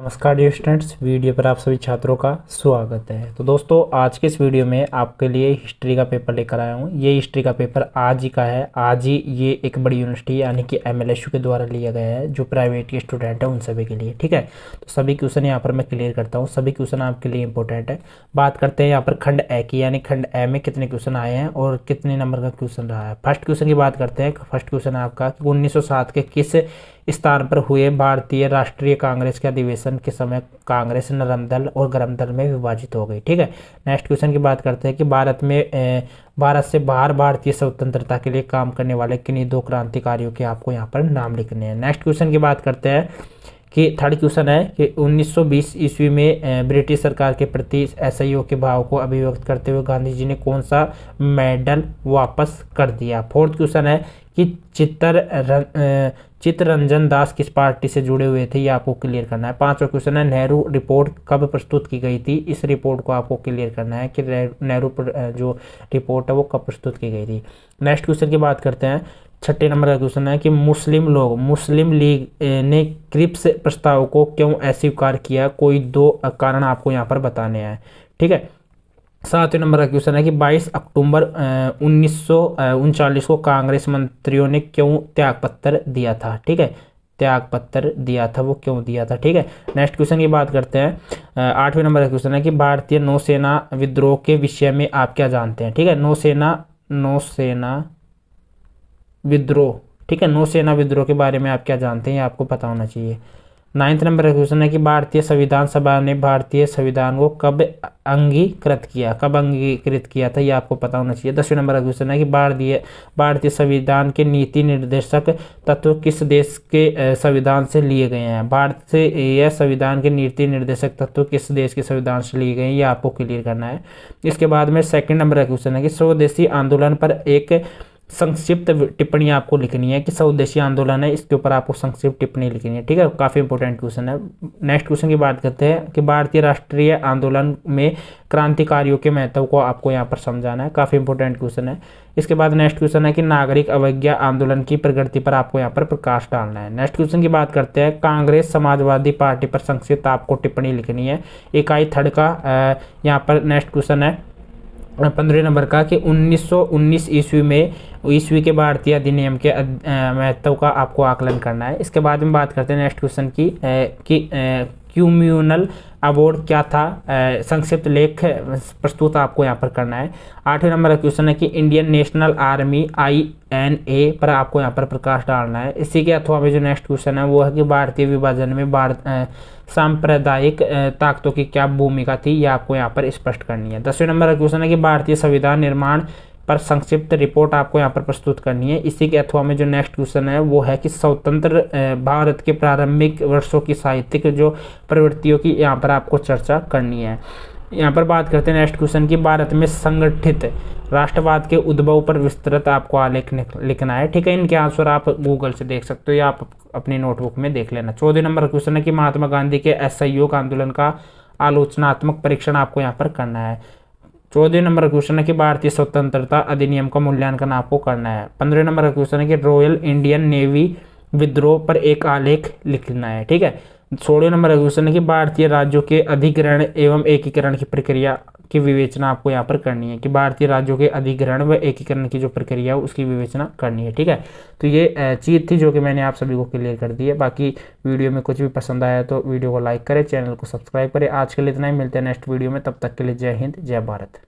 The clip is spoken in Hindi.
नमस्कार डियर स्टूडेंट्स वीडियो पर आप सभी छात्रों का स्वागत है तो दोस्तों आज के इस वीडियो में आपके लिए हिस्ट्री का पेपर लेकर आया हूँ ये हिस्ट्री का पेपर आज ही का है आज ही ये एक बड़ी यूनिवर्सिटी यानी कि एम के द्वारा लिया गया है जो प्राइवेट के स्टूडेंट हैं उन सभी के लिए ठीक है तो सभी क्वेश्चन यहाँ पर मैं क्लियर करता हूँ सभी क्वेश्चन आपके लिए इंपॉर्टेंट है बात करते हैं यहाँ पर खंड ए की यानी खंड ए में कितने क्वेश्चन आए हैं और कितने नंबर का क्वेश्चन रहा है फर्स्ट क्वेश्चन की बात करते हैं फर्स्ट क्वेश्चन आपका उन्नीस के किस स्थान पर हुए भारतीय राष्ट्रीय कांग्रेस के अधिवेशन के समय कांग्रेस नरम दल और गर्म दल में विभाजित हो गई ठीक है नेक्स्ट क्वेश्चन की बात करते हैं कि भारत में ए, भारत से बाहर भारतीय स्वतंत्रता के लिए काम करने वाले किन्हीं दो क्रांतिकारियों के आपको यहाँ पर नाम लिखने हैं नेक्स्ट क्वेश्चन की बात करते हैं कि थर्ड क्वेश्चन है कि 1920 ईस्वी में ब्रिटिश सरकार के प्रति असहयोग के भाव को अभिव्यक्त करते हुए गांधी जी ने कौन सा मेडल वापस कर दिया फोर्थ क्वेश्चन है कि चित्तर चित्ररंजन दास किस पार्टी से जुड़े हुए थे ये आपको क्लियर करना है पांचवा क्वेश्चन है नेहरू रिपोर्ट कब प्रस्तुत की गई थी इस रिपोर्ट को आपको क्लियर करना है कि नेहरू जो रिपोर्ट है वो कब प्रस्तुत की गई थी नेक्स्ट क्वेश्चन की बात करते हैं छठे नंबर का क्वेश्चन है कि मुस्लिम लोग मुस्लिम लीग ने क्रिप्स प्रस्ताव को क्यों अस्वीकार किया कोई दो कारण आपको यहाँ पर बताने हैं ठीक है सातवें नंबर का क्वेश्चन है कि 22 अक्टूबर उन्नीस को कांग्रेस मंत्रियों ने क्यों त्याग पत्र दिया था ठीक है त्याग पत्र दिया था वो क्यों दिया था ठीक है नेक्स्ट क्वेश्चन की बात करते हैं आठवें नंबर का क्वेश्चन है कि भारतीय नौसेना विद्रोह के विषय में आप क्या जानते हैं ठीक है नौसेना नौसेना विद्रोह ठीक है नौसेना विद्रोह के बारे में आप क्या जानते हैं आपको पता होना चाहिए नाइन्थ नंबर का क्वेश्चन है कि भारतीय संविधान सभा ने भारतीय संविधान को कब अंगीकृत किया कब अंगीकृत किया था ये आपको पता होना चाहिए दसवें नंबर का क्वेश्चन है कि भारतीय भारतीय संविधान के नीति निर्देशक तत्व किस देश के संविधान से लिए गए हैं भारतीय संविधान के नीति निर्देशक तत्व किस देश के संविधान से लिए गए हैं ये आपको क्लियर करना है इसके बाद में सेकेंड नंबर का क्वेश्चन है कि स्वदेशी आंदोलन पर एक संक्षिप्त टिप्पणी आपको लिखनी है कि स्वदेशी आंदोलन है इसके ऊपर आपको संक्षिप्त टिप्पणी लिखनी है ठीक है काफ़ी इंपॉर्टेंट क्वेश्चन है नेक्स्ट क्वेश्चन की बात करते हैं कि भारतीय राष्ट्रीय आंदोलन में क्रांतिकारियों के महत्व को आपको यहाँ पर समझाना है काफ़ी इंपॉर्टेंट क्वेश्चन है इसके बाद नेक्स्ट क्वेश्चन है कि नागरिक अवज्ञा आंदोलन की प्रगति पर आपको यहाँ पर प्रकाश डालना है नेक्स्ट क्वेश्चन की बात करते हैं कांग्रेस समाजवादी पार्टी पर संक्षिप्त आपको टिप्पणी लिखनी है इकाई थर्ड का यहाँ पर नेक्स्ट क्वेश्चन है पंद्रह नंबर का कि 1919 ईस्वी में ईस्वी के भारतीय अधिनियम के महत्व का आपको आकलन करना है इसके बाद में बात करते हैं नेक्स्ट क्वेश्चन की कि क्यूम्यूनल अवार्ड क्या था संक्षिप्त लेख प्रस्तुत आपको यहाँ पर करना है आठवें नंबर का क्वेश्चन है कि Indian National Army I N A पर आपको यहाँ पर प्रकाश डालना है इसी के अथवा में जो नेक्स्ट क्वेश्चन है वो है कि भारतीय विभाजन में भारत सांप्रदायिक ताकतों की क्या भूमिका थी यह आपको यहाँ पर स्पष्ट करनी है दसवें नंबर का क्वेश्चन है कि भारतीय संविधान निर्माण पर संक्षिप्त रिपोर्ट आपको यहाँ पर प्रस्तुत करनी है इसी के अथवा में जो नेक्स्ट क्वेश्चन है वो है कि स्वतंत्र भारत के प्रारंभिक वर्षों की साहित्यिक जो प्रवृत्तियों की यहाँ पर आपको चर्चा करनी है यहाँ पर बात करते हैं नेक्स्ट क्वेश्चन की भारत में संगठित राष्ट्रवाद के उद्भव पर विस्तृत आपको आलेख लिखना है ठीक है इनके आंसर आप गूगल से देख सकते हो या आप अपनी नोटबुक में देख लेना चौदह नंबर क्वेश्चन है कि महात्मा गांधी के असहयोग आंदोलन का आलोचनात्मक परीक्षण आपको यहाँ पर करना है चौदह नंबर क्वेश्चन है कि भारतीय स्वतंत्रता अधिनियम का मूल्यांकन आपको करना है पंद्रह नंबर का क्वेश्चन है कि रॉयल इंडियन नेवी विद्रोह पर एक आलेख लिखना है ठीक है सोलह नंबर का क्वेश्चन है कि भारतीय राज्यों के अधिग्रहण एवं एकीकरण की प्रक्रिया की विवेचना आपको यहाँ पर करनी है कि भारतीय राज्यों के अधिग्रहण व एकीकरण की जो प्रक्रिया है उसकी विवेचना करनी है ठीक है तो ये चीज़ थी जो कि मैंने आप सभी को क्लियर कर दी है बाकी वीडियो में कुछ भी पसंद आया तो वीडियो को लाइक करें चैनल को सब्सक्राइब करें आज के लिए इतना ही मिलते हैं नेक्स्ट वीडियो में तब तक के लिए जय हिंद जय भारत